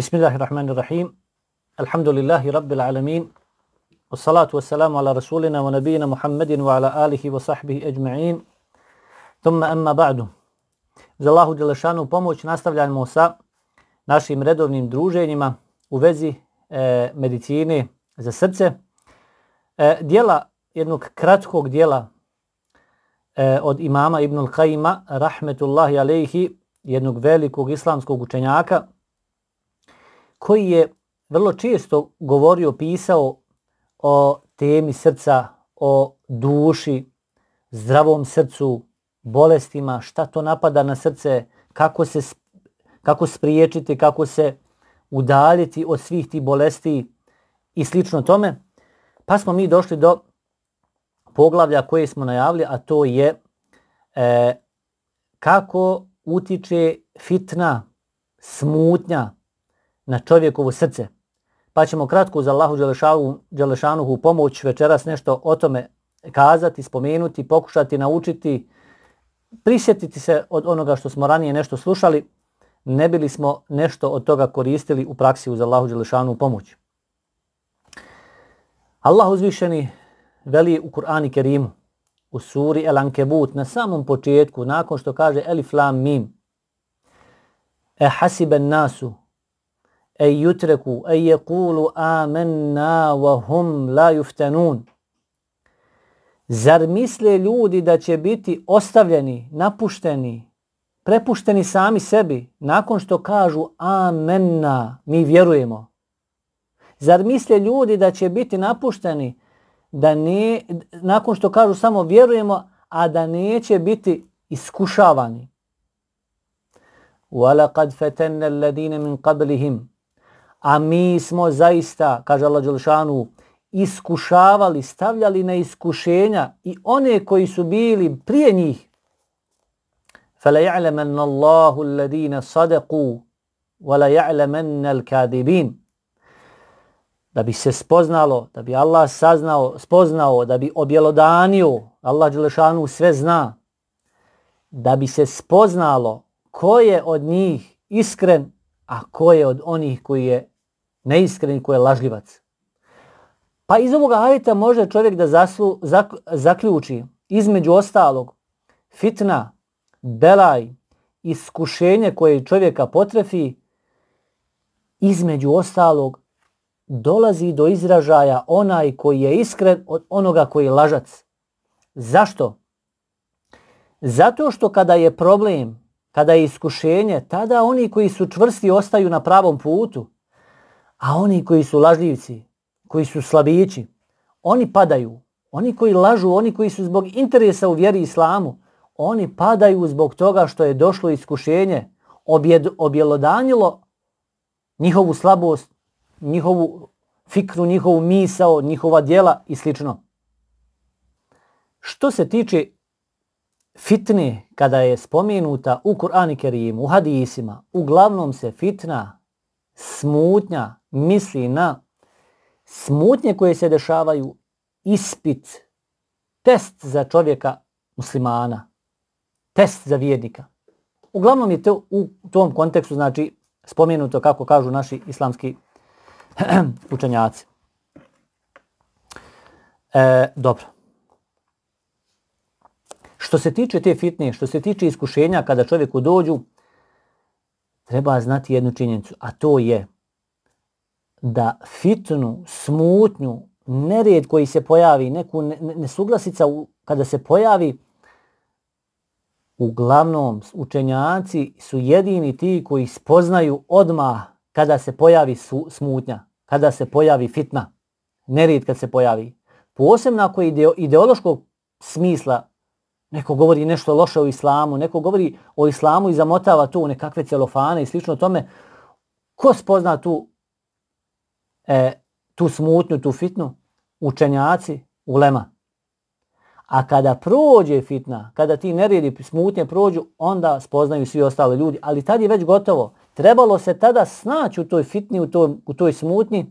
بسم الله الرحمن الرحيم الحمد لله رب العالمين والصلاة والسلام على رسولنا ونبينا محمد وعلى آله وصحبه أجمعين ثم أما بعد Uz Allahu Đelešanu pomoć nastavljamo sa našim redovnim druženjima u vezi e, medicine za srce. E, dijela, jednog kratkog dijela e, od imama Ibnul Qajima, rahmetullahi aleyhi, jednog velikog islamskog učenjaka, koji je vrlo često govorio, pisao o temi srca, o duši, zdravom srcu, bolestima, šta to napada na srce, kako se kako spriječiti, kako se udaljiti od svih tih bolesti i slično tome. Pa smo mi došli do poglavlja koje smo najavili, a to je e, kako utiče fitna, smutnja, na čovjekovo srce. Pa ćemo kratko za Allahu Đelešanuhu pomoć večeras nešto o tome kazati, spomenuti, pokušati, naučiti, prisjetiti se od onoga što smo ranije nešto slušali, ne bili smo nešto od toga koristili u praksi uz Allahu Đelešanuhu pomoć. Allah uzvišeni veli u Kur'ani Kerimu, u suri El Ankebut, na samom početku, nakon što kaže Elif Lam Mim, E hasiben nasu, أن يتركوا أن يقولوا آمنا وهم لا يفتنون Zar misle ljudi da će biti ostavljeni, napušteni, prepušteni sami sebi nakon što kažu amenna, mi vjerujemo? Zar misle ljudi da će biti napušteni da ne, nakon što kažu samo vjerujemo, a da neće biti iskušavani? وَلَقَدْ فَتَنَّ alladine min qablihim a mi smo zaista, kaže Allah Đelšanu, iskušavali, stavljali na iskušenja i one koji su bili prije njih. Fala ya'laman Allahu alladhina sadaqu wa la ya'laman kadibin Da bi se spoznalo, da bi Allah saznao, spoznao, da bi objelodanio, Allah Đelešanu sve zna, da bi se spoznalo ko je od njih iskren, a ko je od onih koji je neiskren ko je lažljivac. Pa iz ovoga ajeta može čovjek da zaslu, zak, zaključi između ostalog fitna, belaj, iskušenje koje čovjeka potrefi između ostalog dolazi do izražaja onaj koji je iskren od onoga koji je lažac. Zašto? Zato što kada je problem, kada je iskušenje, tada oni koji su čvrsti ostaju na pravom putu. A oni koji su lažljivci, koji su slabići, oni padaju. Oni koji lažu, oni koji su zbog interesa u vjeri islamu, oni padaju zbog toga što je došlo iskušenje, objed, objelodanilo njihovu slabost, njihovu fikru, njihovu misao, njihova djela i slično. Što se tiče fitne, kada je spomenuta u Kur'an i Kerimu, u hadisima, uglavnom se fitna smutnja misli na smutnje koje se dešavaju ispit, test za čovjeka muslimana, test za vjernika. Uglavnom je to u tom kontekstu znači spomenuto kako kažu naši islamski učenjaci. E, dobro. Što se tiče te fitne, što se tiče iskušenja kada čovjeku dođu, treba znati jednu činjenicu, a to je da fitnu, smutnju, nered koji se pojavi, neku nesuglasica u, kada se pojavi, uglavnom učenjaci su jedini ti koji spoznaju odma kada se pojavi smutnja, kada se pojavi fitna, nered kad se pojavi. Posebno ako je ideološkog smisla Neko govori nešto loše o islamu, neko govori o islamu i zamotava to u nekakve celofane i slično tome. Ko spozna tu, e, tu smutnju, tu fitnu? Učenjaci, ulema. A kada prođe fitna, kada ti neredi smutnje prođu, onda spoznaju svi ostali ljudi. Ali tad je već gotovo. Trebalo se tada snaći u toj fitni, u toj, u toj smutnji,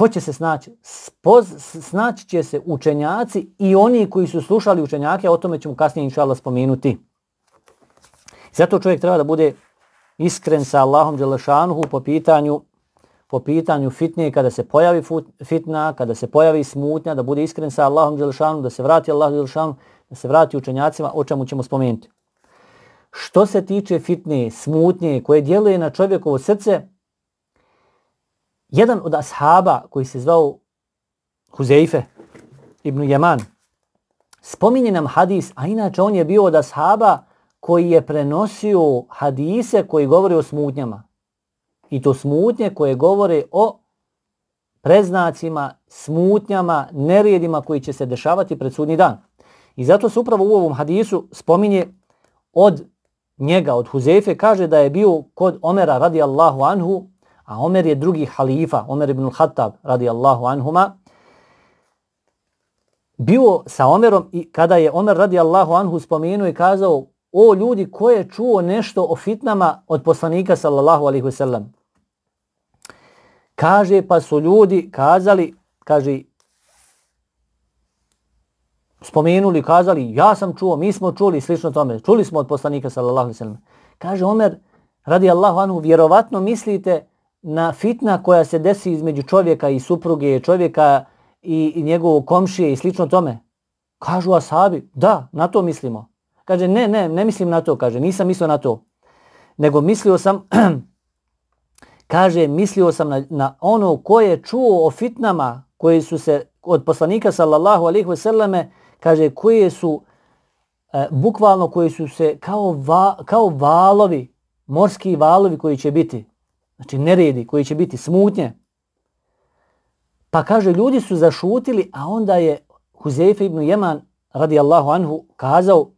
Ko će se snaći? Spoz, snaći će se učenjaci i oni koji su slušali učenjake, o tome ćemo kasnije inša Allah spominuti. Zato čovjek treba da bude iskren sa Allahom Đelešanuhu po pitanju po pitanju fitne, kada se pojavi fitna, kada se pojavi smutnja, da bude iskren sa Allahom Đelešanuhu, da se vrati Allahom Đelešanuhu, da se vrati učenjacima, o čemu ćemo spomenuti. Što se tiče fitne, smutnje koje djeluje na čovjekovo srce, jedan od ashaba koji se zvao Huzeife ibn Jeman, spominje nam hadis, a inače on je bio od ashaba koji je prenosio hadise koji govori o smutnjama. I to smutnje koje govore o preznacima, smutnjama, nerijedima koji će se dešavati pred sudnji dan. I zato se upravo u ovom hadisu spominje od njega, od Huzefe, kaže da je bio kod Omera radijallahu anhu a Omer je drugi halifa, Omer ibn al-Hattab radijallahu anhuma, bio sa Omerom i kada je Omer radijallahu anhu spomenuo i kazao o ljudi ko je čuo nešto o fitnama od poslanika sallallahu alaihi wasallam. Kaže pa su ljudi kazali, kaže spomenuli, kazali ja sam čuo, mi smo čuli slično tome, čuli smo od poslanika sallallahu alaihi wasallam. Kaže Omer radijallahu anhu vjerovatno mislite na fitna koja se desi između čovjeka i supruge, čovjeka i, i njegovog komšije i slično tome? Kažu asabi, da, na to mislimo. Kaže, ne, ne, ne mislim na to, kaže, nisam mislio na to. Nego mislio sam, kaže, mislio sam na, na ono koje je čuo o fitnama koje su se od poslanika sallallahu ve selleme, kaže, koje su, e, bukvalno koji su se kao, va, kao valovi, morski valovi koji će biti znači neredi koji će biti smutnje. Pa kaže, ljudi su zašutili, a onda je Huzeyfe ibn Jeman radi Allahu anhu kazao,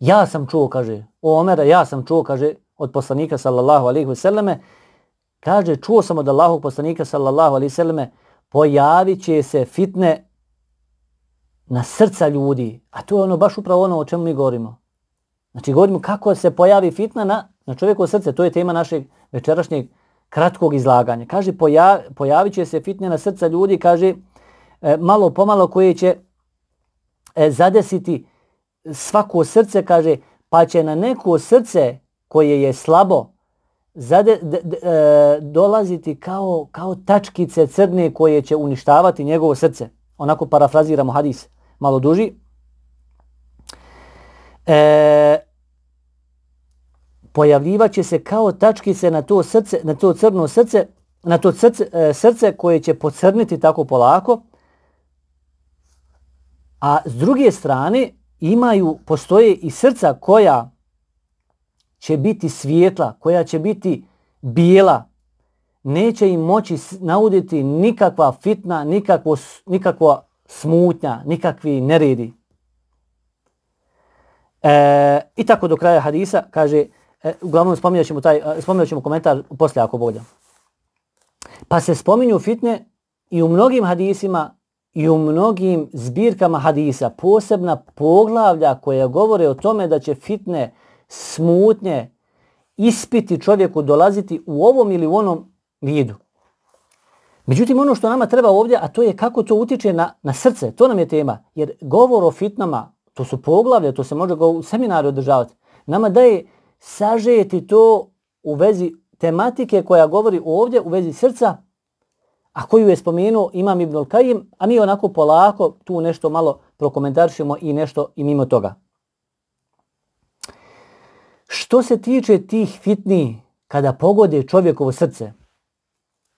ja sam čuo, kaže, o Omera, ja sam čuo, kaže, od poslanika sallallahu alaihi vseleme, kaže, čuo sam od Allahu poslanika sallallahu alaihi vseleme, pojavit će se fitne na srca ljudi. A to je ono baš upravo ono o čemu mi govorimo. Znači govorimo kako se pojavi fitna na, na čovjekovo srce. To je tema našeg, večerašnjeg kratkog izlaganja. Kaže, poja, pojavit će se fitne na srca ljudi, kaže, e, malo pomalo koje će e, zadesiti svako srce, kaže, pa će na neko srce koje je slabo zade, d, d, e, dolaziti kao, kao tačkice crne koje će uništavati njegovo srce. Onako parafraziramo hadis malo duži. E, pojavljivaće se kao tački se na to srce, na to crno srce, na to srce, e, srce koje će pocrniti tako polako. A s druge strane imaju postoje i srca koja će biti svijetla, koja će biti bijela. Neće im moći nauditi nikakva fitna, nikakvo, nikakva smutnja, nikakvi neredi. E, I tako do kraja hadisa kaže, E, uglavnom spominjat ćemo, taj, e, spominjat ćemo komentar poslije ako bolje. Pa se spominju fitne i u mnogim hadisima i u mnogim zbirkama hadisa posebna poglavlja koja govore o tome da će fitne smutnje ispiti čovjeku dolaziti u ovom ili u onom vidu. Međutim, ono što nama treba ovdje, a to je kako to utiče na, na srce, to nam je tema. Jer govor o fitnama, to su poglavlje, to se može u seminaru održavati, nama daje sažeti to u vezi tematike koja govori ovdje u vezi srca, a koju je spomenuo Imam Ibn Al-Kajim, a mi onako polako tu nešto malo prokomentaršimo i nešto i mimo toga. Što se tiče tih fitni kada pogode čovjekovo srce,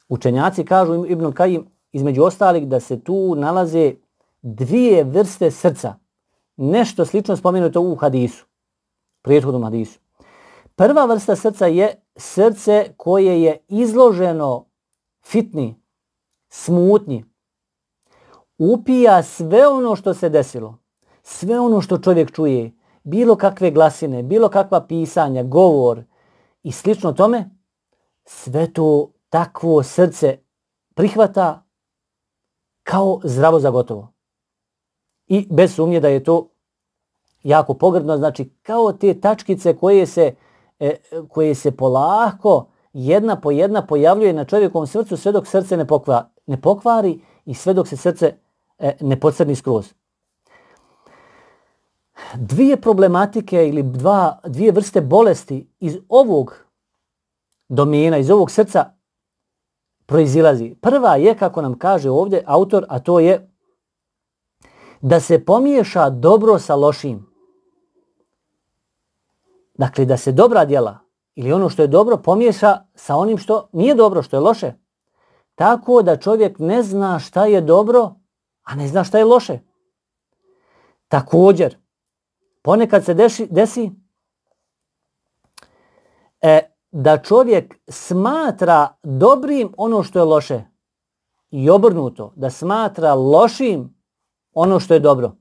učenjaci kažu Ibn Al-Kajim između ostalih da se tu nalaze dvije vrste srca. Nešto slično spomenuto u hadisu, prethodnom hadisu. Prva vrsta srca je srce koje je izloženo fitni, smutni. Upija sve ono što se desilo, sve ono što čovjek čuje, bilo kakve glasine, bilo kakva pisanja, govor i slično tome, sve to takvo srce prihvata kao zdravo za gotovo. I bez sumnje da je to jako pogrdno, znači kao te tačkice koje se E, koje se polako jedna po jedna pojavljuje na čovjekovom srcu sve dok srce ne, pokva, ne pokvari i sve dok se srce e, ne pocrni skroz. Dvije problematike ili dva, dvije vrste bolesti iz ovog domena, iz ovog srca proizilazi. Prva je, kako nam kaže ovdje autor, a to je da se pomiješa dobro sa lošim. Dakle, da se dobra djela ili ono što je dobro pomiješa sa onim što nije dobro, što je loše. Tako da čovjek ne zna šta je dobro, a ne zna šta je loše. Također, ponekad se deši, desi e, da čovjek smatra dobrim ono što je loše i obrnuto, da smatra lošim ono što je dobro.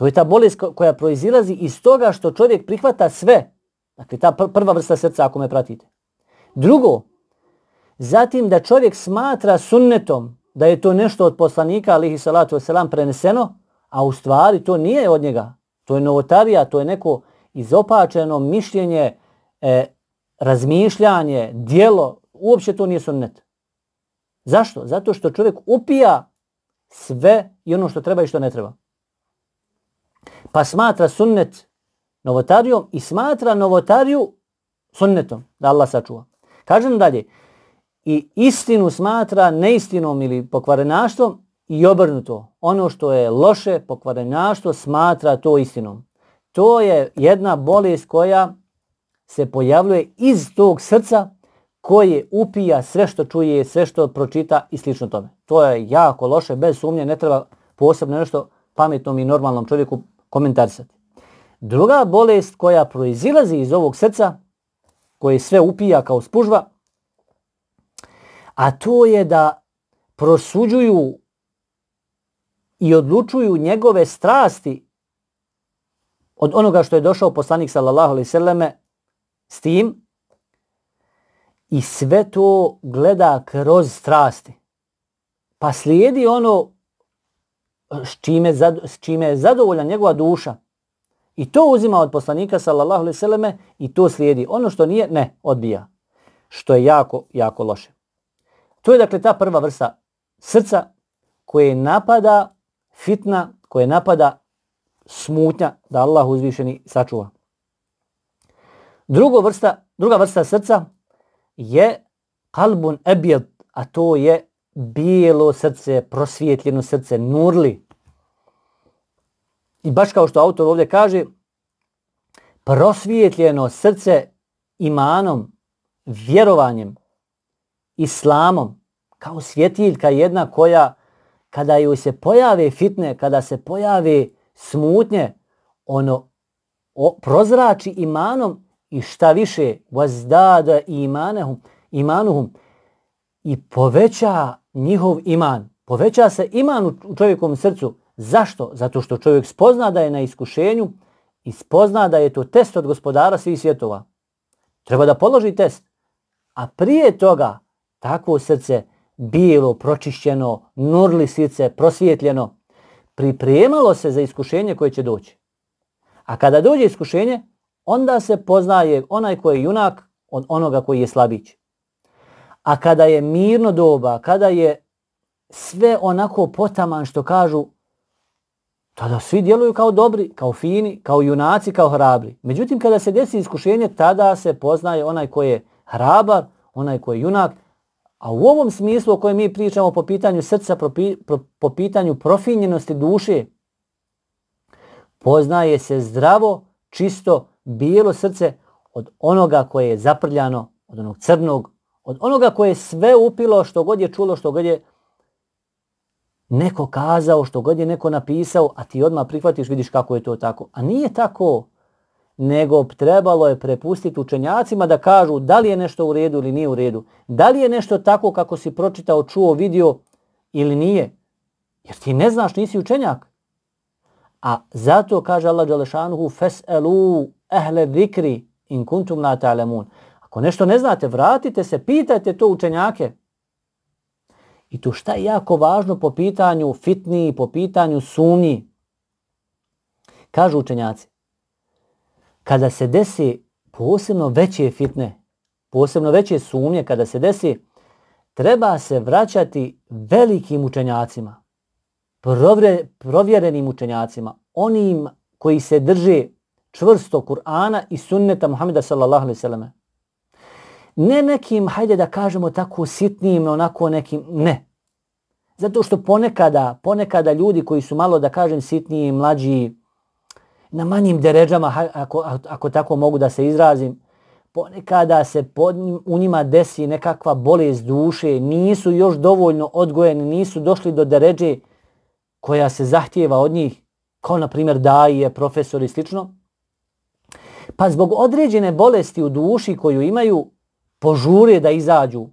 To je ta bolest koja proizilazi iz toga što čovjek prihvata sve. Dakle, ta prva vrsta srca ako me pratite. Drugo, zatim da čovjek smatra sunnetom da je to nešto od poslanika alihi salatu wasalam preneseno, a u stvari to nije od njega. To je novotarija, to je neko izopačeno mišljenje, e, razmišljanje, dijelo. Uopće to nije sunnet. Zašto? Zato što čovjek upija sve i ono što treba i što ne treba pa smatra sunnet novotarijom i smatra novotariju sunnetom, da Allah sačuva. Kažem dalje, i istinu smatra neistinom ili pokvarenaštvom i obrnuto. Ono što je loše pokvarenaštvo smatra to istinom. To je jedna bolest koja se pojavljuje iz tog srca koje upija sve što čuje, sve što pročita i slično tome. To je jako loše, bez sumnje, ne treba posebno nešto pametnom i normalnom čovjeku komentarsati. Druga bolest koja proizilazi iz ovog srca, koje sve upija kao spužva, a to je da prosuđuju i odlučuju njegove strasti od onoga što je došao poslanik sallallahu alaihi sallame s tim i sve to gleda kroz strasti. Pa slijedi ono s čime, s čime je zadovoljna njegova duša. I to uzima od poslanika sallallahu alejhi ve i to slijedi. Ono što nije ne, odbija. Što je jako jako loše. To je dakle ta prva vrsta srca koje napada fitna, koje napada smutnja da Allah uzvišeni sačuva. Drugo vrsta, druga vrsta srca je kalbun abyad, a to je bijelo srce, prosvjetljeno srce, nurli. I baš kao što autor ovdje kaže, prosvjetljeno srce imanom, vjerovanjem, islamom, kao svjetiljka jedna koja, kada joj se pojave fitne, kada se pojave smutnje, ono o, prozrači imanom i šta više, vazdada imanehum, imanuhum, imanuhum i poveća njihov iman. Poveća se iman u čovjekovom srcu. Zašto? Zato što čovjek spozna da je na iskušenju i spozna da je to test od gospodara svih svjetova. Treba da položi test. A prije toga takvo srce bilo pročišćeno, nurli srce, prosvjetljeno, pripremalo se za iskušenje koje će doći. A kada dođe iskušenje, onda se poznaje onaj koji je junak od onoga koji je slabići. A kada je mirno doba, kada je sve onako potaman što kažu, tada svi djeluju kao dobri, kao fini, kao junaci, kao hrabri. Međutim, kada se desi iskušenje, tada se poznaje onaj koji je hrabar, onaj koji je junak. A u ovom smislu o kojem mi pričamo po pitanju srca, po pitanju profinjenosti duše, poznaje se zdravo, čisto, bijelo srce od onoga koje je zaprljano, od onog crnog, Od onoga koje je sve upilo, što god je čulo, što god je neko kazao, što god je neko napisao, a ti odmah prihvatiš, vidiš kako je to tako. A nije tako, nego trebalo je prepustiti učenjacima da kažu da li je nešto u redu ili nije u redu. Da li je nešto tako kako si pročitao, čuo, vidio ili nije. Jer ti ne znaš, nisi učenjak. A zato kaže Allah Đalešanuhu, fes'elu ehle zikri in kuntum na ta'lemun. Ako nešto ne znate, vratite se, pitajte to učenjake. I to šta je jako važno po pitanju fitni, po pitanju sumnji. Kažu učenjaci, kada se desi posebno veće fitne, posebno veće sumnje, kada se desi, treba se vraćati velikim učenjacima, provre, provjerenim učenjacima, onim koji se drže čvrsto Kur'ana i sunneta Muhammeda sallallahu alaihi sallam. Ne nekim, hajde da kažemo tako sitnim, onako nekim, ne. Zato što ponekada, ponekada ljudi koji su malo, da kažem, sitniji, mlađi, na manjim deređama, ako, ako tako mogu da se izrazim, ponekada se pod, u njima desi nekakva bolest duše, nisu još dovoljno odgojeni, nisu došli do deređe koja se zahtijeva od njih, kao na primjer daje, profesor i slično. Pa zbog određene bolesti u duši koju imaju, požure da izađu,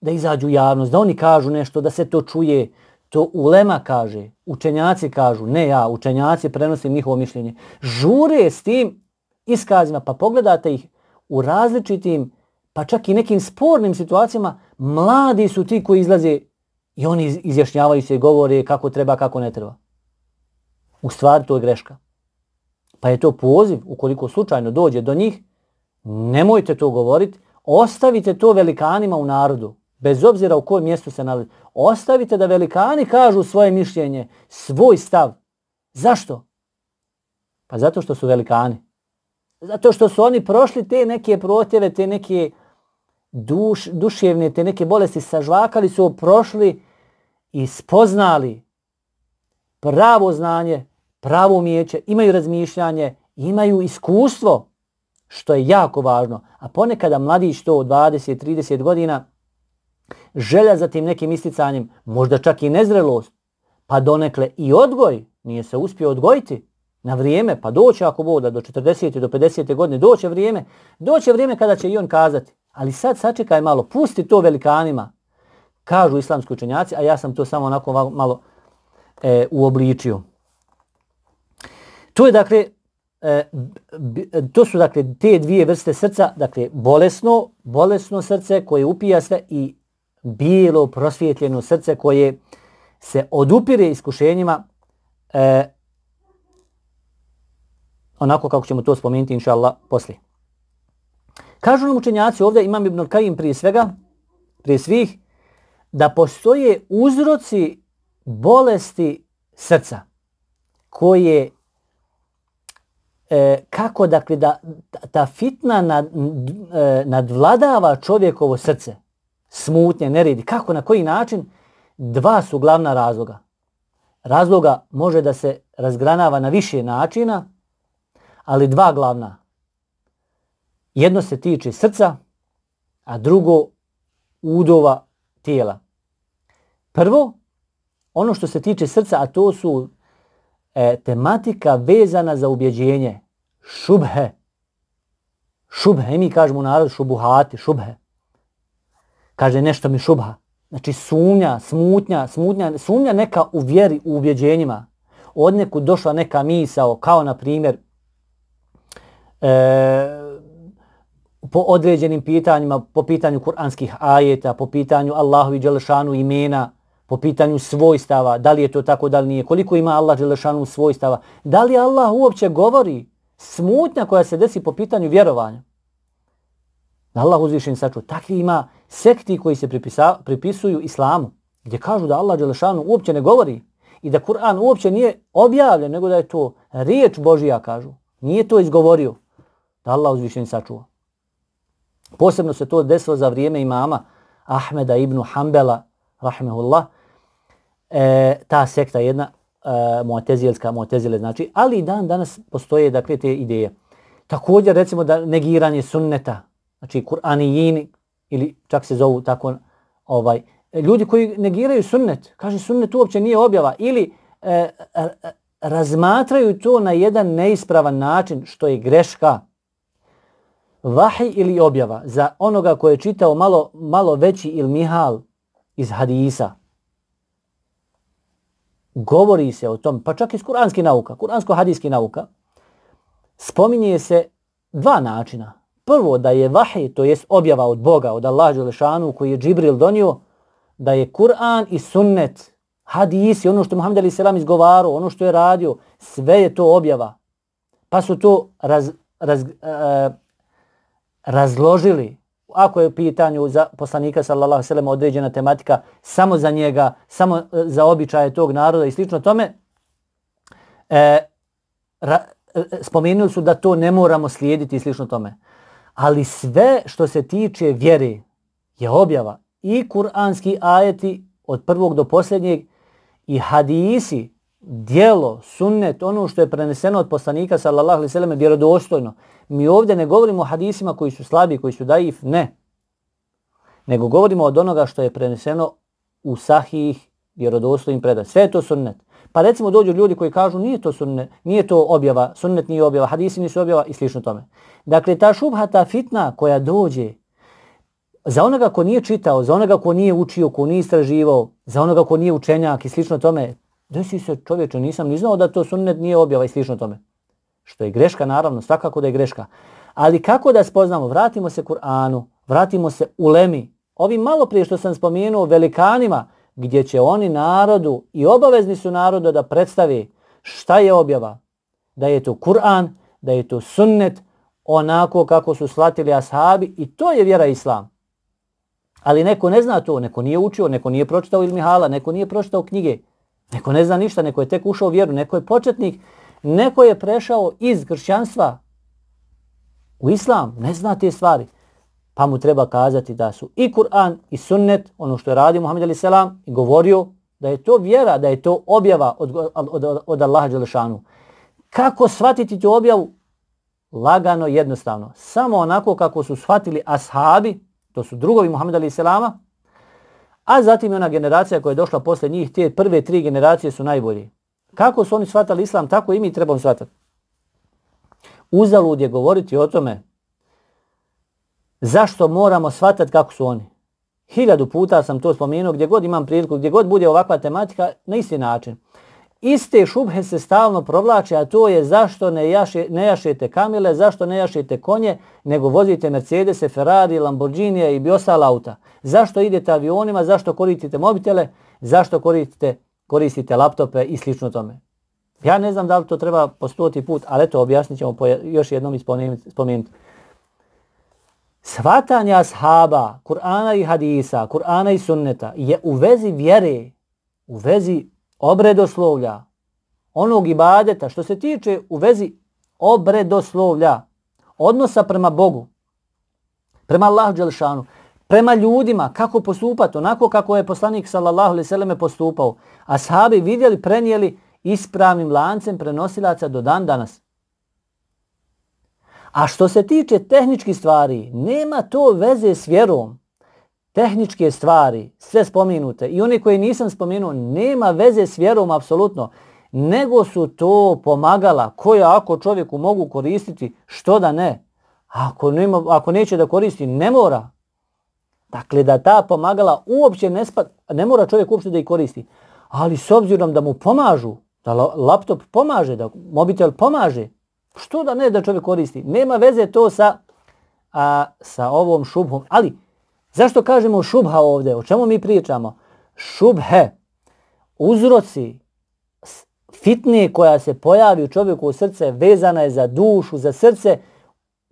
da izađu javnost, da oni kažu nešto, da se to čuje, to ulema kaže, učenjaci kažu, ne ja, učenjaci prenose njihovo mišljenje, žure s tim iskazima, pa pogledate ih u različitim, pa čak i nekim spornim situacijama, mladi su ti koji izlaze i oni izjašnjavaju se i govore kako treba, kako ne treba. U stvari to je greška. Pa je to poziv, ukoliko slučajno dođe do njih, nemojte to govoriti, ostavite to velikanima u narodu, bez obzira u kojem mjestu se nalazi. Ostavite da velikani kažu svoje mišljenje, svoj stav. Zašto? Pa zato što su velikani. Zato što su oni prošli te neke protjeve, te neke duš, duševne, te neke bolesti, sažvakali su, prošli i spoznali pravo znanje, pravo umijeće, imaju razmišljanje, imaju iskustvo što je jako važno, a ponekada mladi što od 20-30 godina želja za tim nekim isticanjem, možda čak i nezrelost, pa donekle i odgoj, nije se uspio odgojiti na vrijeme, pa doće ako voda do 40. do 50. godine, doće vrijeme, doće vrijeme kada će i on kazati. Ali sad sačekaj malo, pusti to velikanima, kažu islamski učenjaci, a ja sam to samo onako malo e, uobličio. To je dakle E, e, to su dakle te dvije vrste srca, dakle bolesno, bolesno srce koje upija sve i bijelo prosvjetljeno srce koje se odupire iskušenjima e, onako kako ćemo to spomenuti inša Allah poslije. Kažu nam učenjaci ovdje, imam Ibn Kajim prije svega, prije svih, da postoje uzroci bolesti srca koje e, kako dakle da ta fitna nad, e, nadvladava čovjekovo srce, smutnje, neredi, kako, na koji način, dva su glavna razloga. Razloga može da se razgranava na više načina, ali dva glavna. Jedno se tiče srca, a drugo udova tijela. Prvo, ono što se tiče srca, a to su e, tematika vezana za ubjeđenje, šubhe, šubhe, mi kažemo narod šubuhati, šubhe, kaže nešto mi šubha, znači sumnja, smutnja, smutnja, sumnja neka u vjeri, u ubjeđenjima, od neku došla neka misao, kao na primjer, e, po određenim pitanjima, po pitanju kuranskih ajeta, po pitanju Allahovi Đelešanu imena, po pitanju svojstava, da li je to tako, da li nije, koliko ima Allah Želešanu svojstava, da li Allah uopće govori smutnja koja se desi po pitanju vjerovanja. Da Allah uzvišen saču, takvi ima sekti koji se pripisa, pripisuju islamu, gdje kažu da Allah Želešanu uopće ne govori i da Kur'an uopće nije objavljen, nego da je to riječ Božija, kažu. Nije to izgovorio da Allah uzvišen sačuva. Posebno se to desilo za vrijeme imama Ahmeda ibn Hanbala, rahmehullah, e, ta sekta jedna e, moatezijelska, moatezijele znači, ali dan danas postoje da dakle, te ideje. Također recimo da negiranje sunneta, znači kuranijini ili čak se zovu tako ovaj, ljudi koji negiraju sunnet, kaže sunnet uopće nije objava ili e, e, razmatraju to na jedan neispravan način što je greška vahij ili objava za onoga koji je čitao malo, malo veći ilmihal iz hadisa govori se o tom, pa čak i kuranski nauka, kuransko hadijski nauka, spominje se dva načina. Prvo, da je vahij, to jest objava od Boga, od Allah Đelešanu koji je Džibril donio, da je Kur'an i sunnet, hadisi, ono što Muhammed Ali Selam izgovaro, ono što je radio, sve je to objava. Pa su to raz, raz, uh, razložili, ako je u pitanju za poslanika sallallahu alejhi ve sellem određena tematika samo za njega, samo e, za običaje tog naroda i slično tome, e, ra, e, spomenuli su da to ne moramo slijediti i slično tome. Ali sve što se tiče vjere je objava i kuranski ajeti od prvog do posljednjeg i hadisi dijelo, sunnet, ono što je preneseno od poslanika sallallahu alaihi sallam je vjerodostojno. Mi ovdje ne govorimo o hadisima koji su slabi, koji su daif, ne. Nego govorimo od onoga što je preneseno u sahih vjerodostojnim predaj. Sve je to sunnet. Pa recimo dođu ljudi koji kažu nije to sunnet, nije to objava, sunnet nije objava, hadisi nisu objava i slično tome. Dakle, ta šubha, ta fitna koja dođe za onoga ko nije čitao, za onoga ko nije učio, ko nije istraživao, za onoga ko nije učenjak i slično tome, desi se čovječe, nisam ni znao da to sunnet nije objava i slično tome. Što je greška naravno, svakako da je greška. Ali kako da spoznamo, vratimo se Kur'anu, vratimo se u Lemi. Ovi malo prije što sam spomenuo velikanima, gdje će oni narodu i obavezni su narodu da predstavi šta je objava. Da je to Kur'an, da je to sunnet, onako kako su slatili ashabi i to je vjera islam. Ali neko ne zna to, neko nije učio, neko nije pročitao ilmihala, neko nije pročitao knjige. Neko ne zna ništa, neko je tek ušao u vjeru, neko je početnik, neko je prešao iz kršćanstva u islam, ne zna te stvari. Pa mu treba kazati da su i Kur'an i sunnet, ono što je radio Muhammed Ali Selam i govorio da je to vjera, da je to objava od, od, od, od Allaha Đelešanu. Kako shvatiti tu objavu? Lagano, jednostavno. Samo onako kako su shvatili ashabi, to su drugovi Muhammed Ali Selama, A zatim je ona generacija koja je došla posle njih, te prve tri generacije su najbolji. Kako su oni shvatali islam, tako i mi trebamo shvatati. Uzalud je govoriti o tome zašto moramo shvatati kako su oni. Hiljadu puta sam to spomenuo, gdje god imam priliku, gdje god bude ovakva tematika, na isti način. Iste šubhe se stalno provlače, a to je zašto ne, jaše, ne jašete kamile, zašto ne jašite konje, nego vozite Mercedes, Ferrari, Lamborghini i bi ostala Zašto idete avionima, zašto koristite mobitele, zašto koristite, koristite laptope i slično tome. Ja ne znam da li to treba po stoti put, ali eto objasnit ćemo još jednom i spomenuti. Svatanje ashaba, Kur'ana i hadisa, Kur'ana i sunneta je u vezi vjere, u vezi obredoslovlja, onog ibadeta što se tiče u vezi obredoslovlja, odnosa prema Bogu, prema Allahu Đelšanu, prema ljudima, kako postupat, onako kako je poslanik sallallahu alaihi sallam postupao. A sahabi vidjeli, prenijeli ispravnim lancem prenosilaca do dan danas. A što se tiče tehničkih stvari, nema to veze s vjerom tehničke stvari, sve spominute i one koje nisam spomenuo, nema veze s vjerom apsolutno, nego su to pomagala koja ako čovjeku mogu koristiti, što da ne? Ako, nema, ako neće da koristi, ne mora. Dakle, da ta pomagala uopće ne, spa, ne mora čovjek uopće da ih koristi. Ali s obzirom da mu pomažu, da laptop pomaže, da mobitel pomaže, što da ne da čovjek koristi? Nema veze to sa, a, sa ovom šubhom. Ali, Zašto kažemo šubha ovdje? O čemu mi pričamo? Šubhe, uzroci fitne koja se pojavi u čovjeku u srce, vezana je za dušu, za srce,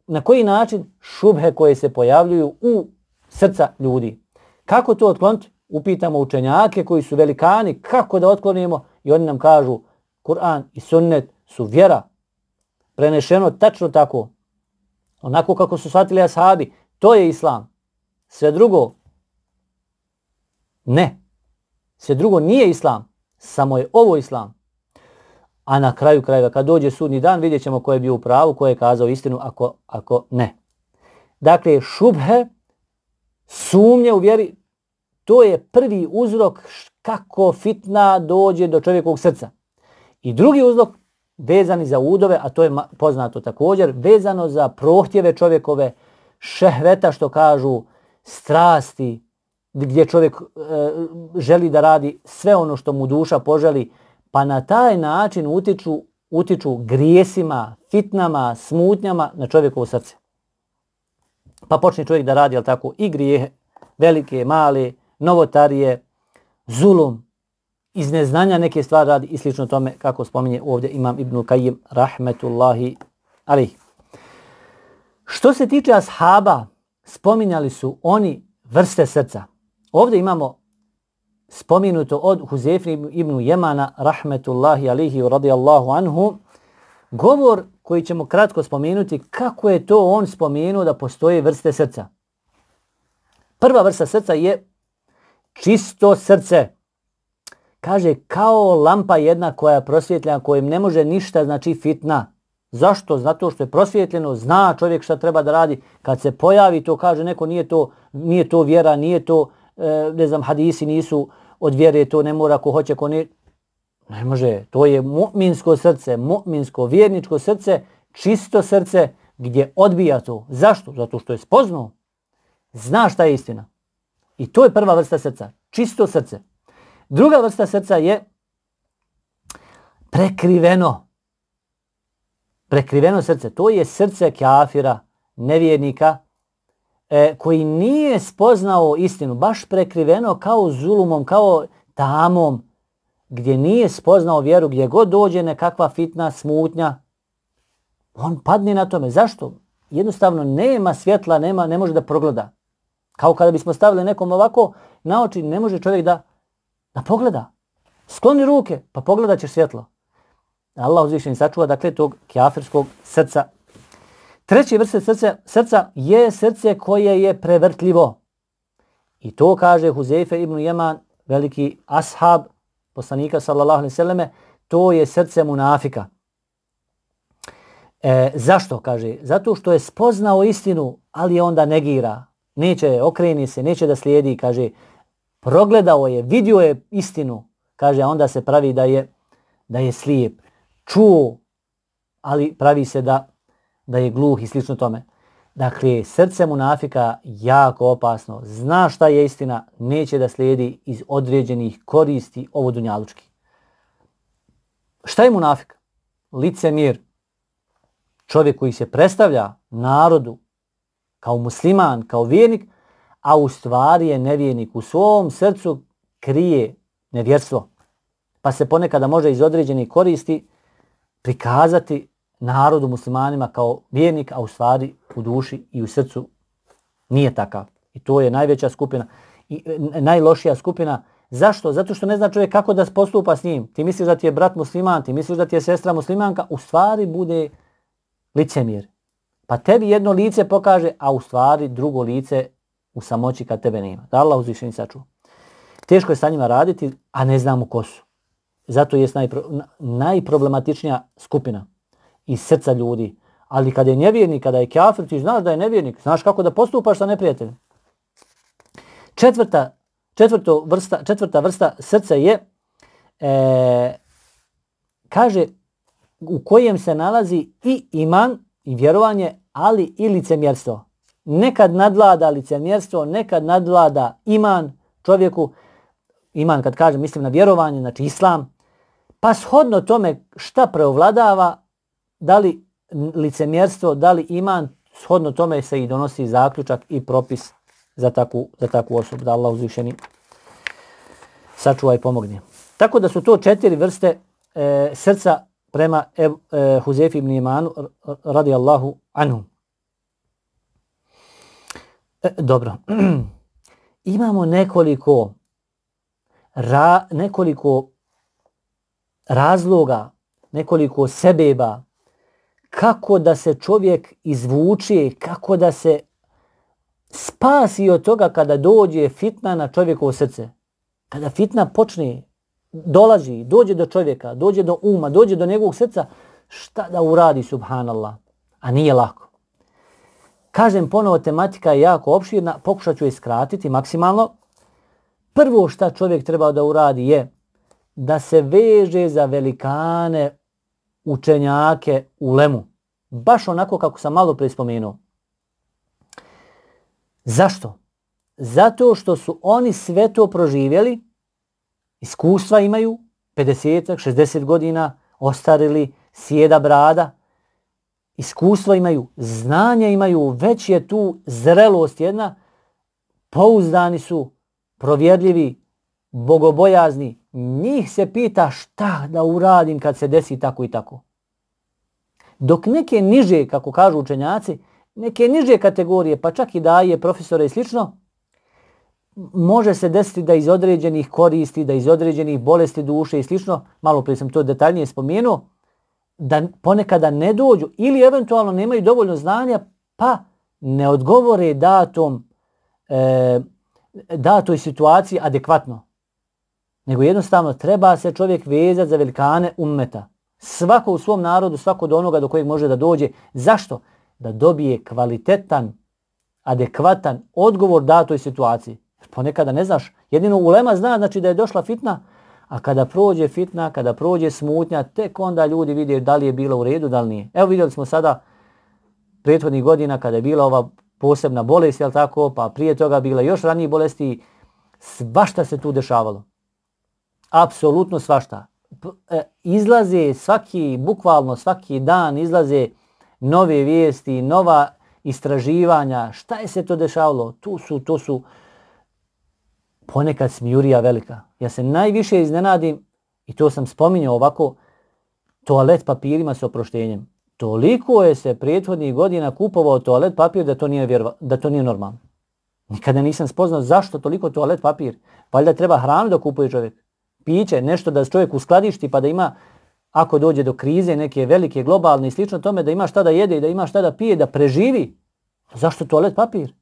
na koji način šubhe koje se pojavljuju u srca ljudi. Kako to otkloniti? Upitamo učenjake koji su velikani, kako da otklonimo? I oni nam kažu, Kur'an i sunnet su vjera. Prenešeno tačno tako. Onako kako su shvatili ashabi, to je islam. Sve drugo, ne. Sve drugo nije islam, samo je ovo islam. A na kraju krajeva, kad dođe sudni dan, vidjet ćemo ko je bio u pravu, ko je kazao istinu, ako, ako ne. Dakle, šubhe, sumnje u vjeri, to je prvi uzrok kako fitna dođe do čovjekovog srca. I drugi uzrok, vezani za udove, a to je poznato također, vezano za prohtjeve čovjekove, šehveta što kažu, uh, strasti gdje čovjek e, želi da radi sve ono što mu duša poželi, pa na taj način utiču, utiču grijesima, fitnama, smutnjama na čovjekovo srce. Pa počne čovjek da radi ali tako i grije, velike, male, novotarije, zulum, iz neznanja neke stvari radi i slično tome kako spominje ovdje imam Ibnu Kajim, rahmetullahi alih. Što se tiče ashaba, spominjali su oni vrste srca. Ovdje imamo spominuto od Huzefri ibn Jemana, rahmetullahi alihi radijallahu anhu, govor koji ćemo kratko spomenuti kako je to on spomenuo da postoje vrste srca. Prva vrsta srca je čisto srce. Kaže kao lampa jedna koja je prosvjetljena kojim ne može ništa znači fitna. Zašto? Zato što je prosvjetljeno, zna čovjek šta treba da radi. Kad se pojavi to, kaže neko, nije to, nije to vjera, nije to, e, ne znam, hadisi nisu od vjere, to ne mora ko hoće, ko ne... Ne može, to je mu'minsko srce, mu'minsko vjerničko srce, čisto srce gdje odbija to. Zašto? Zato što je spoznao, zna šta je istina. I to je prva vrsta srca, čisto srce. Druga vrsta srca je prekriveno prekriveno srce, to je srce kafira, nevjernika, e, koji nije spoznao istinu, baš prekriveno kao zulumom, kao tamom, gdje nije spoznao vjeru, gdje god dođe nekakva fitna, smutnja, on padne na tome. Zašto? Jednostavno nema svjetla, nema, ne može da progleda. Kao kada bismo stavili nekom ovako na oči, ne može čovjek da, da pogleda. Skloni ruke, pa pogledat ćeš svjetlo. Da Allah uzvišen sačuva, dakle, tog kafirskog srca. Treći vrste srce, srca je srce koje je prevrtljivo. I to kaže Huzeyfe ibn Jeman, veliki ashab poslanika, sallallahu alaihi sallame, to je srce munafika. E, zašto, kaže? Zato što je spoznao istinu, ali je onda negira. Neće okreni se, neće da slijedi, kaže. Progledao je, vidio je istinu, kaže, a onda se pravi da je, da je slijep čuo, ali pravi se da, da je gluh i slično tome. Dakle, srce munafika jako opasno, zna šta je istina, neće da slijedi iz određenih koristi ovo dunjalučki. Šta je munafik? Lice mir. Čovjek koji se predstavlja narodu kao musliman, kao vjernik, a u stvari je nevjernik. U svom srcu krije nevjerstvo. Pa se ponekada može iz određenih koristi prikazati narodu muslimanima kao vjernik, a u stvari u duši i u srcu nije takav. I to je najveća skupina i e, najlošija skupina. Zašto? Zato što ne zna čovjek kako da postupa s njim. Ti misliš da ti je brat musliman, ti misliš da ti je sestra muslimanka, u stvari bude licemir. Pa tebi jedno lice pokaže, a u stvari drugo lice u samoći kad tebe nema. Da Allah uzviše ni saču. Teško je sa njima raditi, a ne znamo ko su. Zato je najpro, najproblematičnija skupina i srca ljudi. Ali kada je nevjernik, kada je kafir, ti znaš da je nevjernik, znaš kako da postupaš sa neprijateljem. Četvrta, četvrto vrsta, četvrta vrsta srca je, e, kaže, u kojem se nalazi i iman i vjerovanje, ali i licemjerstvo. Nekad nadlada licemjerstvo, nekad nadlada iman čovjeku, iman kad kažem mislim na vjerovanje, znači islam, Pa shodno tome šta preovladava, da li licemjerstvo, da li iman, shodno tome se i donosi zaključak i propis za takvu, za takvu osobu. Da Allah uzvišeni sačuvaj i pomogne. Tako da su to četiri vrste e, srca prema e, e, Huzefi ibn Imanu radi Allahu anhu. E, dobro. Imamo nekoliko ra, nekoliko razloga, nekoliko sebeba, kako da se čovjek izvuče, kako da se spasi od toga kada dođe fitna na čovjekovo srce. Kada fitna počne, dolazi, dođe do čovjeka, dođe do uma, dođe do njegovog srca, šta da uradi, subhanallah? A nije lako. Kažem ponovo, tematika je jako opširna, pokušat ću je skratiti maksimalno. Prvo šta čovjek treba da uradi je da se veže za velikane učenjake u lemu. Baš onako kako sam malo prispomenuo. Zašto? Zato što su oni sve to proživjeli, iskustva imaju, 50, 60 godina ostarili, sjeda brada, iskustva imaju, znanja imaju, već je tu zrelost jedna, pouzdani su, provjerljivi, bogobojazni, njih se pita šta da uradim kad se desi tako i tako. Dok neke niže, kako kažu učenjaci, neke niže kategorije, pa čak i daje profesore i slično, može se desiti da iz određenih koristi, da iz određenih bolesti duše i slično, malo prije sam to detaljnije spomenuo, da ponekada ne dođu ili eventualno nemaju dovoljno znanja, pa ne odgovore datom, e, datoj situaciji adekvatno. Nego jednostavno treba se čovjek vezati za velikane ummeta. Svako u svom narodu, svako do onoga do kojeg može da dođe. Zašto? Da dobije kvalitetan, adekvatan odgovor da toj situaciji. Ponekada ne znaš. Jedino ulema zna znači da je došla fitna, a kada prođe fitna, kada prođe smutnja, tek onda ljudi vide da li je bilo u redu, da li nije. Evo vidjeli smo sada prethodnih godina kada je bila ova posebna bolest, jel tako, pa prije toga bila još ranije bolesti, svašta se tu dešavalo apsolutno svašta. E, izlaze svaki, bukvalno svaki dan izlaze nove vijesti, nova istraživanja, šta je se to dešavalo, tu su, to su ponekad smijurija velika. Ja se najviše iznenadim, i to sam spominjao ovako, toalet papirima sa oproštenjem. Toliko je se prethodnih godina kupovao toalet papir da to nije vjerova, da to nije normalno. Nikada nisam spoznao zašto toliko toalet papir. Valjda treba hranu da kupuje čovjek piće, nešto da čovjek u skladišti pa da ima, ako dođe do krize, neke velike, globalne i slično tome, da ima šta da jede i da ima šta da pije, da preživi. Zašto toalet papir?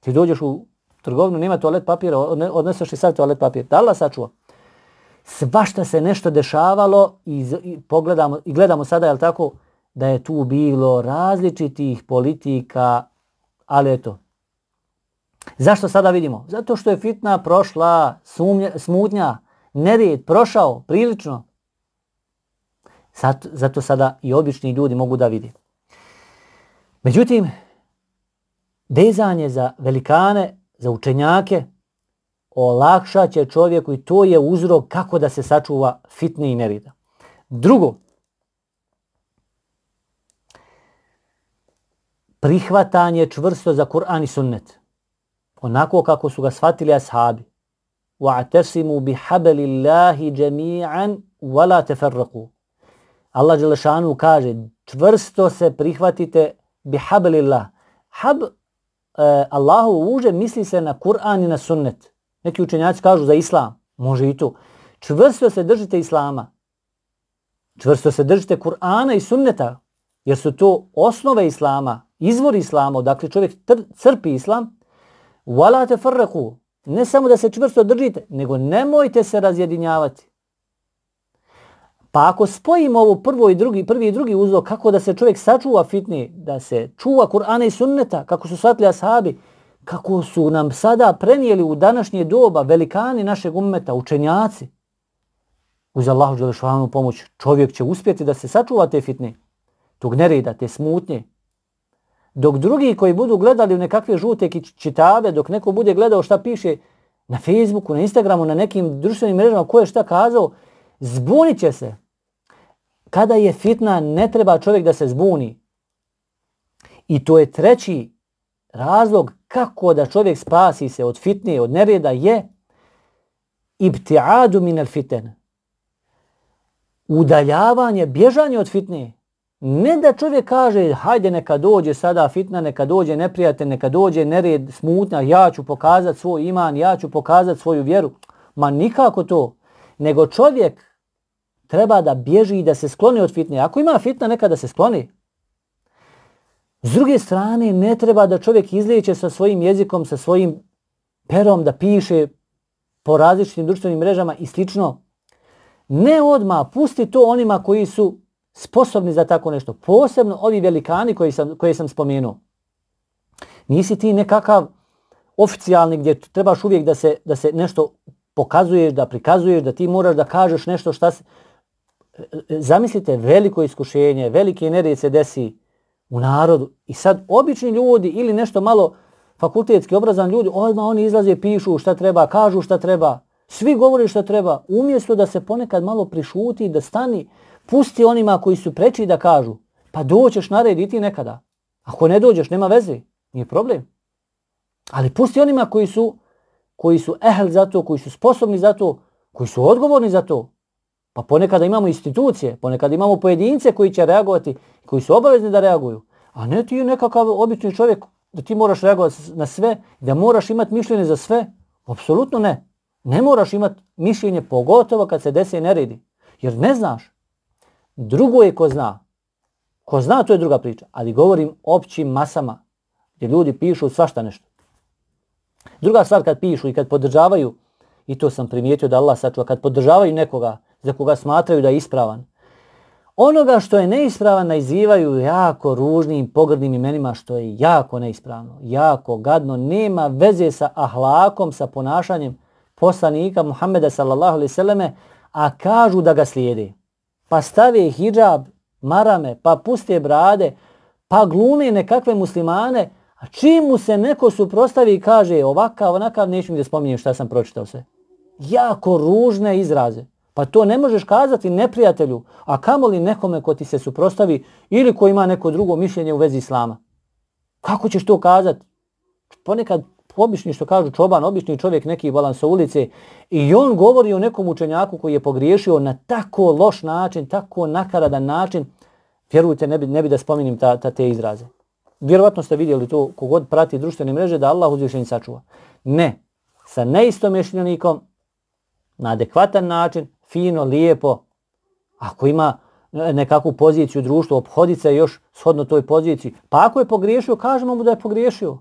Ti dođeš u trgovinu, nema toalet papira, odneseš i sad toalet papir. Da Allah sačuo? Svašta se nešto dešavalo i, i, pogledamo, i gledamo sada, je tako, da je tu bilo različitih politika, ali eto. Zašto sada vidimo? Zato što je fitna prošla, sumnja, smutnja, smutnja, nered prošao prilično. Zato, zato sada i obični ljudi mogu da vidi. Međutim, dezanje za velikane, za učenjake, olakšat će čovjeku i to je uzrok kako da se sačuva fitne i nerida. Drugo, prihvatanje čvrsto za Kur'an i sunnet. Onako kako su ga shvatili ashabi wa'tasimu bihablillahi jami'an wa la tafarraqu. Allah dželle kaže čvrsto se prihvatite bihablillah. Hab uh, e, Allahu uže misli se na Kur'an i na Sunnet. Neki učenjaci kažu za islam, može i to. Čvrsto se držite islama. Čvrsto se držite Kur'ana i Sunneta, jer su to osnove islama, izvor islama, dakle čovjek crpi islam. Wala tafarraqu Ne samo da se čvrsto držite, nego nemojte se razjedinjavati. Pa ako spojimo ovu prvo i drugi, prvi i drugi uzlog, kako da se čovjek sačuva fitni, da se čuva Kur'ana i sunneta, kako su shvatili ashabi, kako su nam sada prenijeli u današnje doba velikani našeg ummeta, učenjaci, uz Allahu Đelešanu pomoć, čovjek će uspjeti da se sačuva te fitne, tog nerida, te smutnje, dok drugi koji budu gledali u nekakve žute čitave, dok neko bude gledao šta piše na Facebooku, na Instagramu, na nekim društvenim mrežama, ko je šta kazao, zbunit će se. Kada je fitna, ne treba čovjek da se zbuni. I to je treći razlog kako da čovjek spasi se od fitne, od nereda, je ibtiadu minel fiten. Udaljavanje, bježanje od fitne. Ne da čovjek kaže hajde neka dođe sada fitna, neka dođe neprijatelj, neka dođe nered, smutna, ja ću pokazati svoj iman, ja ću pokazati svoju vjeru. Ma nikako to. Nego čovjek treba da bježi i da se skloni od fitne. Ako ima fitna, neka da se skloni. S druge strane, ne treba da čovjek izliječe sa svojim jezikom, sa svojim perom, da piše po različitim društvenim mrežama i slično. Ne odma pusti to onima koji su sposobni za tako nešto. Posebno ovi velikani koji sam, koje sam spomenuo. Nisi ti nekakav oficijalni gdje trebaš uvijek da se, da se nešto pokazuješ, da prikazuješ, da ti moraš da kažeš nešto šta se... Zamislite veliko iskušenje, velike energije se desi u narodu i sad obični ljudi ili nešto malo fakultetski obrazan ljudi, odmah oni izlaze, pišu šta treba, kažu šta treba, svi govore šta treba, umjesto da se ponekad malo prišuti, da stani, Pusti onima koji su preči da kažu, pa doćeš narediti nekada. Ako ne dođeš, nema veze, nije problem. Ali pusti onima koji su, koji su ehl za to, koji su sposobni za to, koji su odgovorni za to. Pa ponekad imamo institucije, ponekad imamo pojedince koji će reagovati, koji su obavezni da reaguju. A ne ti je nekakav obični čovjek da ti moraš reagovati na sve, da moraš imati mišljenje za sve. Apsolutno ne. Ne moraš imati mišljenje pogotovo kad se desi i ne redi. Jer ne znaš, Drugo je ko zna. Ko zna, to je druga priča. Ali govorim općim masama gdje ljudi pišu svašta nešto. Druga stvar kad pišu i kad podržavaju, i to sam primijetio da Allah sačuva, kad podržavaju nekoga za koga smatraju da je ispravan, onoga što je neispravan nazivaju jako ružnim, pogrdnim imenima što je jako neispravno, jako gadno, nema veze sa ahlakom, sa ponašanjem poslanika Muhammeda sallallahu alaihi a kažu da ga slijede pa stave hijab, marame, pa puste brade, pa glume nekakve muslimane, a čim mu se neko suprostavi i kaže ovakav, onakav, neću mi da spominjem šta sam pročitao sve. Jako ružne izraze. Pa to ne možeš kazati neprijatelju, a kamo li nekome ko ti se suprostavi ili ko ima neko drugo mišljenje u vezi islama. Kako ćeš to kazati? Ponekad obični što kažu čoban, obični čovjek neki balans sa ulice i on govori o nekom učenjaku koji je pogriješio na tako loš način, tako nakaradan način, vjerujte, ne bi, ne bi da spominim ta, ta te izraze. Vjerovatno ste vidjeli to kogod prati društvene mreže da Allah uzvišenj sačuva. Ne, sa neistomješljenikom, na adekvatan način, fino, lijepo, ako ima e, nekakvu poziciju društvu, obhodica se još shodno toj poziciji. Pa ako je pogriješio, kažemo mu da je pogriješio.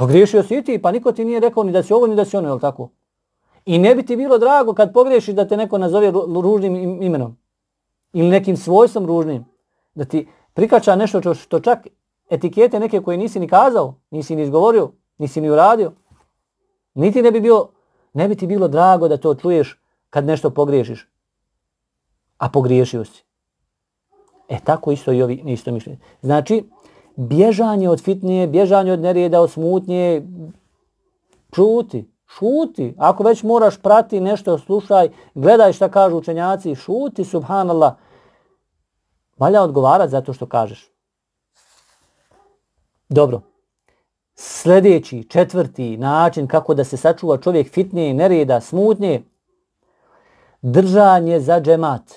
Pogriješio si i ti, pa niko ti nije rekao ni da si ovo, ni da si ono, je tako? I ne bi ti bilo drago kad pogriješiš da te neko nazove ružnim imenom ili nekim svojstvom ružnim, da ti prikača nešto što čak etikete neke koje nisi ni kazao, nisi ni izgovorio, nisi ni uradio, niti ne bi, bio, ne bi ti bilo drago da to čuješ kad nešto pogriješiš, a pogriješio si. E tako isto i ovi isto mišljenje. Znači, bježanje od fitnije, bježanje od nerijeda, od smutnije, čuti, šuti. Ako već moraš prati nešto, slušaj, gledaj šta kažu učenjaci, šuti, subhanallah. Valja odgovarati zato što kažeš. Dobro. Sljedeći, četvrti način kako da se sačuva čovjek fitnije, nerijeda, smutnije, Držanje za džemat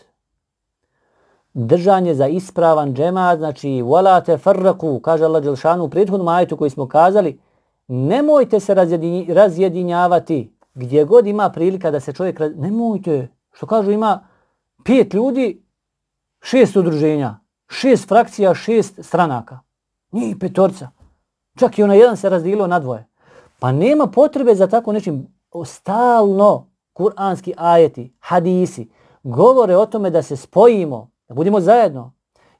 držanje za ispravan džema, znači wala tafarraku, kaže Allah dželšanu prethod majtu koji smo kazali, nemojte se razjedinjavati gdje god ima prilika da se čovjek raz... nemojte, što kažu ima pet ljudi, šest udruženja, šest frakcija, šest stranaka. Ni petorca. Čak i ona jedan se razdijelio na dvoje. Pa nema potrebe za tako nečim Ostalno kuranski ajeti, hadisi, govore o tome da se spojimo, Da budemo zajedno.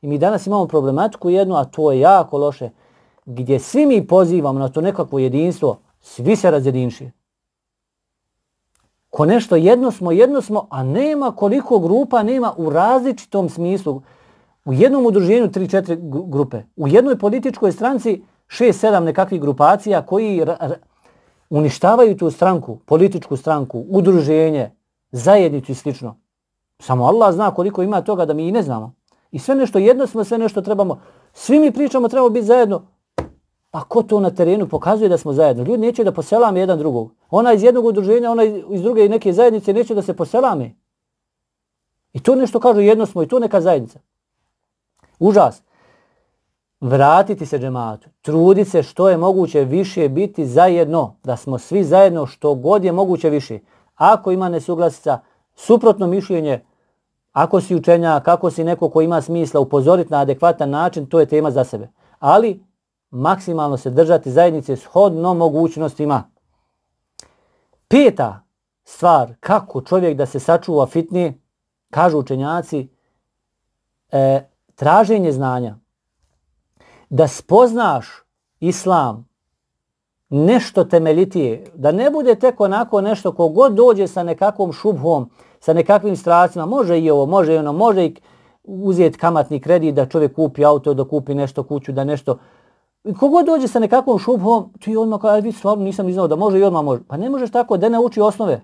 I mi danas imamo problematiku jednu, a to je jako loše, gdje svi mi pozivamo na to nekakvo jedinstvo, svi se razjedinši. Ko nešto jedno smo, jedno smo, a nema koliko grupa, nema u različitom smislu. U jednom udruženju 3-4 grupe, u jednoj političkoj stranci 6-7 nekakvih grupacija koji uništavaju tu stranku, političku stranku, udruženje, zajednicu i slično. Samo Allah zna koliko ima toga da mi i ne znamo. I sve nešto jedno smo, sve nešto trebamo. Svi mi pričamo, trebamo biti zajedno. Pa ko to na terenu pokazuje da smo zajedno? Ljudi neće da poselame jedan drugog. Ona iz jednog udruženja, ona iz druge i neke zajednice neće da se poselame. I to nešto kažu jedno smo i to neka zajednica. Užas. Vratiti se džematu. Trudit se što je moguće više biti zajedno. Da smo svi zajedno što god je moguće više. Ako ima nesuglasica, suprotno mišljenje, Ako si učenja, kako si neko ko ima smisla upozoriti na adekvatan način, to je tema za sebe. Ali maksimalno se držati zajednice shodno mogućnostima. Peta stvar, kako čovjek da se sačuva fitni, kažu učenjaci, e, traženje znanja, da spoznaš islam nešto temelitije, da ne bude tek onako nešto kogod dođe sa nekakvom šubhom, sa nekakvim strastima, može i ovo, može i ono, može i uzeti kamatni kredit da čovjek kupi auto, da kupi nešto kuću, da nešto. Kogod dođe sa nekakvom šubhom, ti odmah kao, vi stvarno nisam iznao da može i odmah može. Pa ne možeš tako, da ne uči osnove.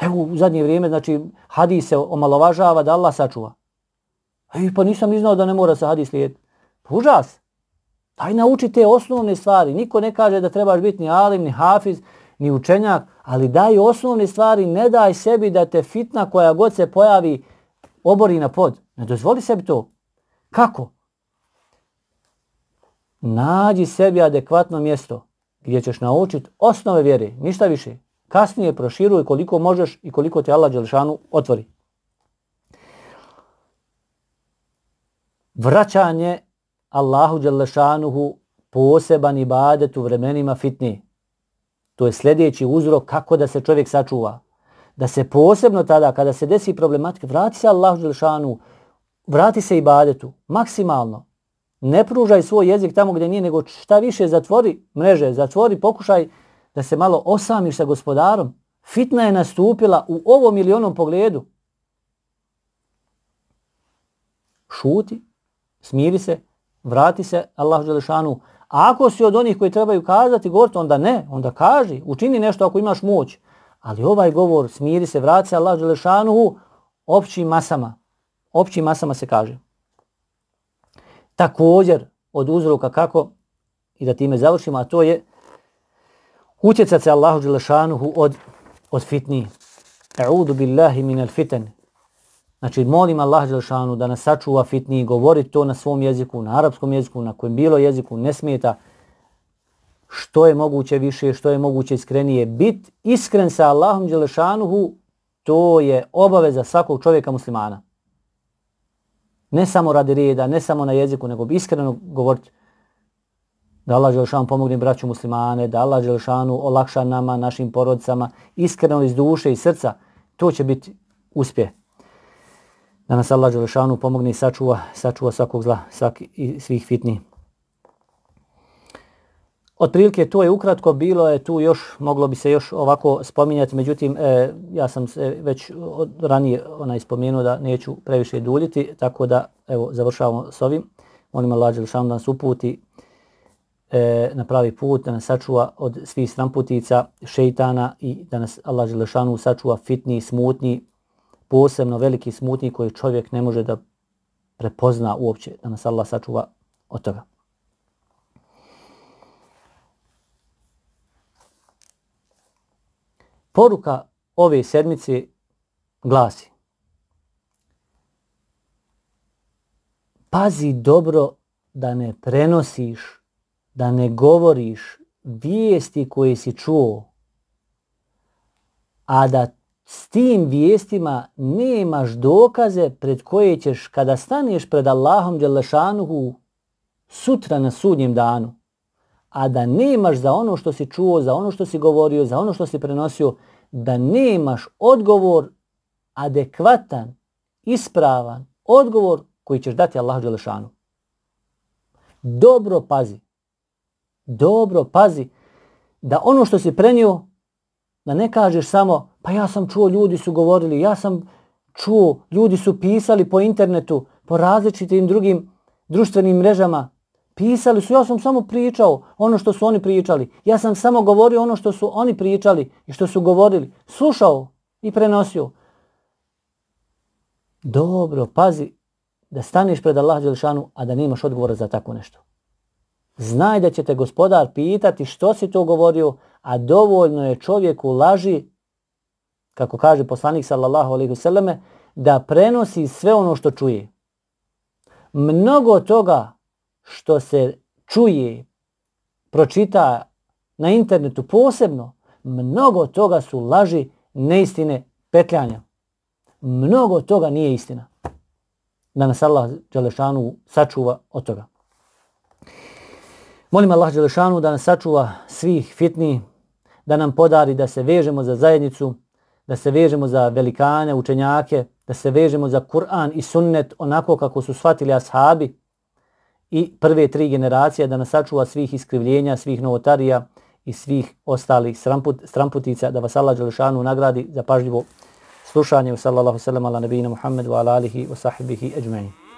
Evo u zadnje vrijeme, znači hadis se omalovažava da Allah sačuva. Ej, pa nisam iznao da ne mora sa hadis lijeti. Pa užas. Daj nauči te osnovne stvari. Niko ne kaže da trebaš biti ni alim, ni hafiz, ni učenjak, ali daj osnovne stvari, ne daj sebi da te fitna koja god se pojavi obori na pod. Ne dozvoli sebi to. Kako? Nađi sebi adekvatno mjesto gdje ćeš naučiti osnove vjere, ništa više. Kasnije proširuj koliko možeš i koliko te Allah Đelšanu otvori. Vraćanje Allahu Đelešanuhu poseban ibadet u vremenima fitnije. To je sljedeći uzrok kako da se čovjek sačuva. Da se posebno tada, kada se desi problematika, vrati se Allahu Đelšanu, vrati se ibadetu, maksimalno. Ne pružaj svoj jezik tamo gdje nije, nego šta više, zatvori mreže, zatvori, pokušaj da se malo osamiš sa gospodarom. Fitna je nastupila u ovom ili onom pogledu. Šuti, smiri se, vrati se Allahu Đelšanu, A ako si od onih koji trebaju kazati, govoriti, onda ne, onda kaži, učini nešto ako imaš moć. Ali ovaj govor, smiri se, vrati se Allah Želešanuhu, općim masama, općim masama se kaže. Također, od uzroka kako, i da time završimo, a to je utjecat se Allahu Želešanuhu od, od fitni. E'udu billahi minel fiteni. Znači, molim Allah Đelšanu da nas sačuva fitni i govori to na svom jeziku, na arapskom jeziku, na kojem bilo jeziku, ne smeta što je moguće više, što je moguće iskrenije. Bit iskren sa Allahom Đelešanuhu, to je obaveza svakog čovjeka muslimana. Ne samo radi rijeda, ne samo na jeziku, nego bi iskreno govoriti da Allah Đelešanu pomogne braću muslimane, da Allah Đelešanu olakša nama, našim porodicama, iskreno iz duše i srca, to će biti uspjeh da nas Allah Đelešanu pomogne i sačuva, sačuva svakog zla, svak i svih fitni. Otprilike to je ukratko, bilo je tu još, moglo bi se još ovako spominjati, međutim, e, ja sam se već od ranije ona ispomenuo da neću previše duljiti, tako da, evo, završavamo s ovim. Molim Allah Đelešanu da nas uputi e, na pravi put, da nas sačuva od svih stramputica, šeitana i da nas Allah Đelešanu sačuva fitni, smutni, posebno veliki smutni koji čovjek ne može da prepozna uopće, da nas Allah sačuva od toga. Poruka ove sedmice glasi Pazi dobro da ne prenosiš, da ne govoriš vijesti koje si čuo, a da S tim vijestima nemaš dokaze pred koje ćeš kada staneš pred Allahom Đelešanuhu sutra na sudnjem danu, a da nemaš za ono što si čuo, za ono što si govorio, za ono što si prenosio, da nemaš odgovor adekvatan, ispravan, odgovor koji ćeš dati Allahu Đelešanu. Dobro pazi, dobro pazi da ono što si prenio, da ne kažeš samo Pa ja sam čuo, ljudi su govorili, ja sam čuo, ljudi su pisali po internetu, po različitim drugim društvenim mrežama. Pisali su, ja sam samo pričao ono što su oni pričali. Ja sam samo govorio ono što su oni pričali i što su govorili. Slušao i prenosio. Dobro, pazi da staneš pred Allah Đelšanu, a da nemaš odgovora za tako nešto. Znaj da će te gospodar pitati što si to govorio, a dovoljno je čovjeku laži kako kaže poslanik sallallahu alaihi ve da prenosi sve ono što čuje. Mnogo toga što se čuje, pročita na internetu posebno, mnogo toga su laži, neistine, petljanja. Mnogo toga nije istina. Da nas Allah Đelešanu sačuva od toga. Molim Allah Đelešanu da nas sačuva svih fitni, da nam podari da se vežemo za zajednicu, da se vežemo za velikane, učenjake, da se vežemo za Kur'an i sunnet onako kako su shvatili ashabi i prve tri generacije da nas sačuva svih iskrivljenja, svih novotarija i svih ostalih stramput, stramputica da vas Allah Đelešanu nagradi za pažljivo slušanje u sallallahu sallam ala nebina Muhammedu ala alihi wa sahibihi ajma'in.